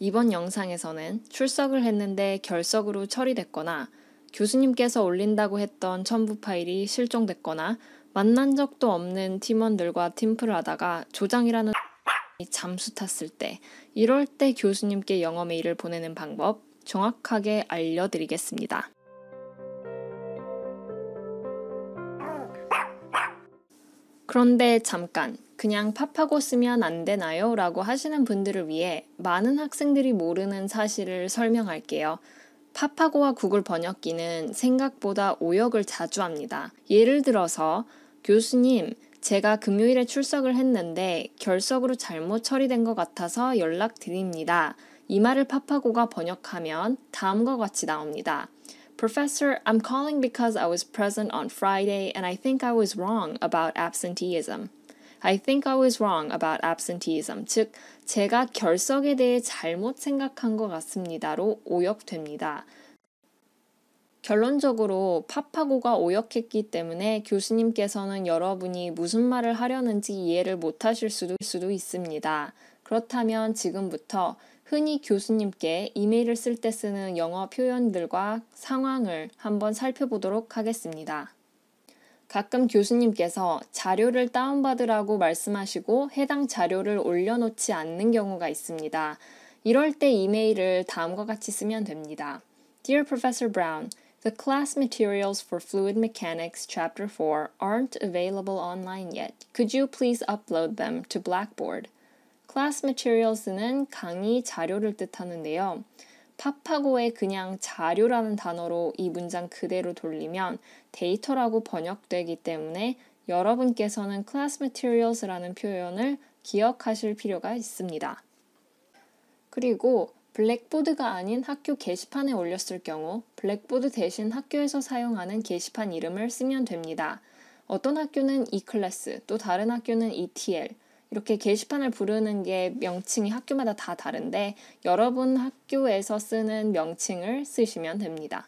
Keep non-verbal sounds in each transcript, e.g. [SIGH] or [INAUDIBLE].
이번 영상에서는 출석을 했는데 결석으로 처리됐거나 교수님께서 올린다고 했던 첨부 파일이 실종됐거나 만난 적도 없는 팀원들과 팀플 하다가 조장이라는 [LAUGHS] 잠수 탔을 때 이럴 때 교수님께 영어 메일을 보내는 방법 정확하게 알려드리겠습니다. 그런데 잠깐 그냥 팝하고 쓰면 안 되나요? 라고 하시는 분들을 위해 많은 학생들이 모르는 사실을 설명할게요. 팝하고와 구글 번역기는 생각보다 오역을 자주 합니다. 예를 들어서 교수님, 제가 금요일에 출석을 했는데 결석으로 잘못 처리된 것 같아서 연락드립니다. 이 말을 파파고가 번역하면 다음과 같이 나옵니다. Professor, I'm calling because I was present on Friday and I think I was wrong about absenteeism. I think I was wrong about absenteeism. 즉, 제가 결석에 대해 잘못 생각한 것 같습니다로 오역됩니다. 결론적으로 파파고가 오역했기 때문에 교수님께서는 여러분이 무슨 말을 하려는지 이해를 못하실 수도, 수도 있습니다. 그렇다면 지금부터 흔히 교수님께 이메일을 쓸 때 쓰는 영어 표현들과 상황을 한번 살펴보도록 하겠습니다. 가끔 교수님께서 자료를 다운받으라고 말씀하시고 해당 자료를 올려놓지 않는 경우가 있습니다. 이럴 때 이메일을 다음과 같이 쓰면 됩니다. Dear Professor Brown, The class materials for Fluid Mechanics Chapter 4 aren't available online yet. Could you please upload them to Blackboard? Class materials는 강의 자료를 뜻하는데요. 파파고의 그냥 자료라는 단어로 이 문장 그대로 돌리면 데이터라고 번역되기 때문에 여러분께서는 class materials라는 표현을 기억하실 필요가 있습니다. 그리고 블랙보드가 아닌 학교 게시판에 올렸을 경우 블랙보드 대신 학교에서 사용하는 게시판 이름을 쓰면 됩니다. 어떤 학교는 E 클래스, 또 다른 학교는 ETL, 이렇게 게시판을 부르는 게 명칭이 학교마다 다 다른데 여러분 학교에서 쓰는 명칭을 쓰시면 됩니다.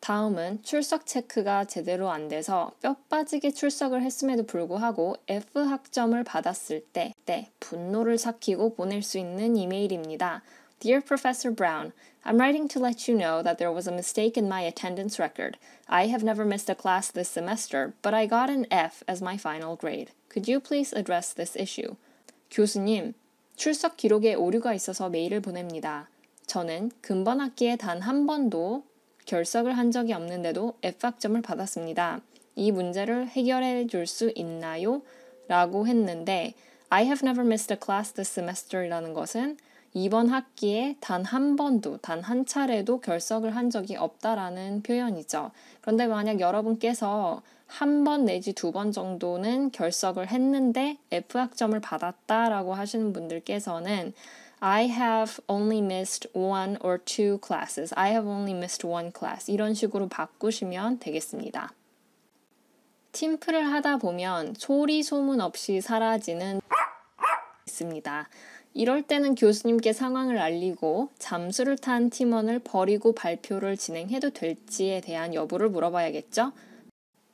다음은 출석 체크가 제대로 안 돼서 뼈 빠지게 출석을 했음에도 불구하고 F 학점을 받았을 때, 때 네, 분노를 삭히고 보낼 수 있는 이메일입니다. Dear Professor Brown, I'm writing to let you know that there was a mistake in my attendance record. I have never missed a class this semester, but I got an F as my final grade. Could you please address this issue? 교수님, 출석 기록에 오류가 있어서 메일을 보냅니다. 저는 근본 학기에 단 한 번도 결석을 한 적이 없는데도 F학점을 받았습니다. 이 문제를 해결해 줄 수 있나요? 라고 했는데 I have never missed a class this semester라는 것은 이번 학기에 단 한 번도, 단 한 차례도 결석을 한 적이 없다라는 표현이죠. 그런데 만약 여러분께서 한 번 내지 두 번 정도는 결석을 했는데 F학점을 받았다라고 하시는 분들께서는 I have only missed one or two classes. I have only missed one class. 이런 식으로 바꾸시면 되겠습니다. 팀플을 하다 보면 소리 소문 없이 사라지는 [LAUGHS] 있습니다. 이럴 때는 교수님께 상황을 알리고 잠수를 탄 팀원을 버리고 발표를 진행해도 될지에 대한 여부를 물어봐야겠죠?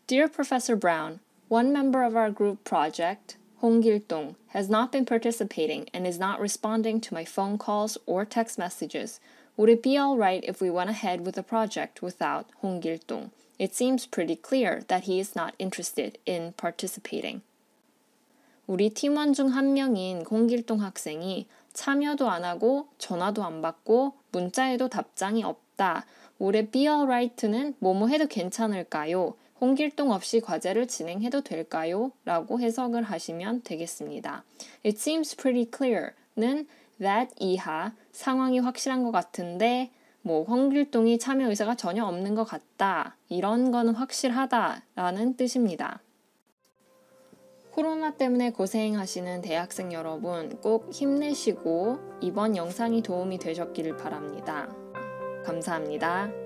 Dear Professor Brown, one member of our group project, Hong Gil-dong, has not been participating and is not responding to my phone calls or text messages. Would it be alright if we went ahead with the project without Hong Gil-dong? It seems pretty clear that he is not interested in participating. 우리 팀원 중 한 명인 공길동 학생이 참여도 안 하고 전화도 안 받고 문자에도 답장이 없다. 올해 비어라이트는 뭐뭐 해도 괜찮을까요? 홍길동 없이 과제를 진행해도 될까요? 라고 해석을 하시면 되겠습니다. It seems pretty clear는 that 이하 상황이 확실한 것 같은데 뭐 홍길동이 참여 의사가 전혀 없는 것 같다 이런 거는 확실하다라는 뜻입니다. 코로나 때문에 고생하시는 대학생 여러분 꼭 힘내시고 이번 영상이 도움이 되셨기를 바랍니다. 감사합니다.